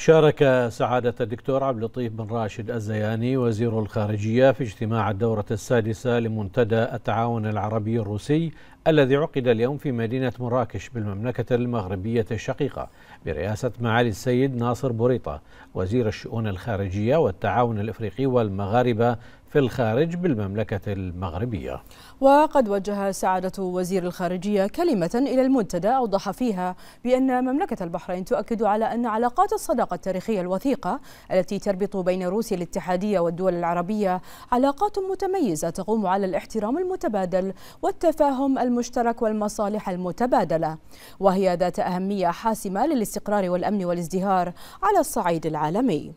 شارك سعادة الدكتور عبد اللطيف بن راشد الزياني وزير الخارجية في اجتماع الدورة السادسة لمنتدى التعاون العربي الروسي الذي عقد اليوم في مدينة مراكش بالمملكة المغربية الشقيقة برئاسة معالي السيد ناصر بوريطة وزير الشؤون الخارجية والتعاون الإفريقي والمغاربة في الخارج بالمملكة المغربية وقد وجه سعادة وزير الخارجية كلمة إلى المنتدى أوضح فيها بأن مملكة البحرين تؤكد على أن علاقات الصداقة التاريخية الوثيقة التي تربط بين روسيا الاتحادية والدول العربية علاقات متميزة تقوم على الاحترام المتبادل والتفاهم المشترك والمصالح المتبادلة وهي ذات أهمية حاسمة للاستقرار والأمن والازدهار على الصعيد العالمي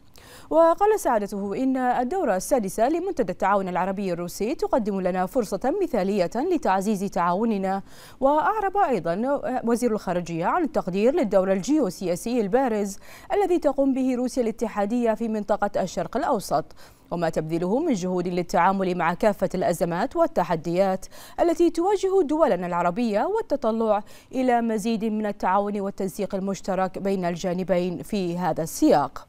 وقال سعادته إن الدورة السادسة لمنتدى التعاون العربي الروسي تقدم لنا فرصة مثالية لتعزيز تعاوننا وأعرب أيضا وزير الخارجية عن التقدير للدور الجيوسياسي البارز الذي تقوم به روسيا الاتحادية في منطقة الشرق الأوسط وما تبذله من جهود للتعامل مع كافة الأزمات والتحديات التي تواجه دولنا العربية والتطلع إلى مزيد من التعاون والتنسيق المشترك بين الجانبين في هذا السياق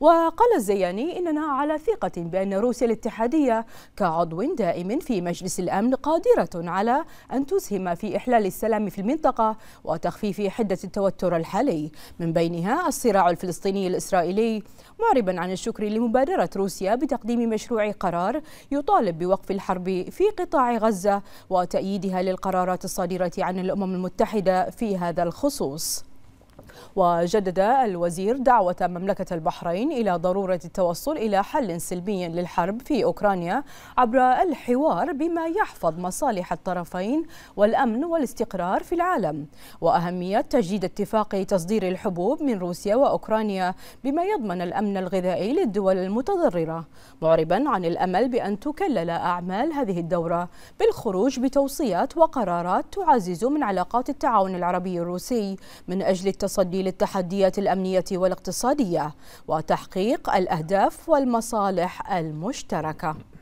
وقال الزياني إننا على ثقة بأن روسيا الاتحادية كعضو دائم في مجلس الأمن قادرة على أن تسهم في إحلال السلام في المنطقة وتخفيف حدة التوتر الحالي من بينها الصراع الفلسطيني الإسرائيلي معربا عن الشكر لمبادرة روسيا بتقديم مشروع قرار يطالب بوقف الحرب في قطاع غزة وتأييدها للقرارات الصادرة عن الأمم المتحدة في هذا الخصوص وجدد الوزير دعوة مملكة البحرين إلى ضرورة التوصل إلى حل سلمي للحرب في أوكرانيا عبر الحوار بما يحفظ مصالح الطرفين والأمن والاستقرار في العالم وأهمية تجديد اتفاق تصدير الحبوب من روسيا وأوكرانيا بما يضمن الأمن الغذائي للدول المتضررة معربا عن الأمل بأن تكلل أعمال هذه الدورة بالخروج بتوصيات وقرارات تعزز من علاقات التعاون العربي الروسي من أجل التطبيق التصدي للتحديات الأمنية والاقتصادية وتحقيق الأهداف والمصالح المشتركة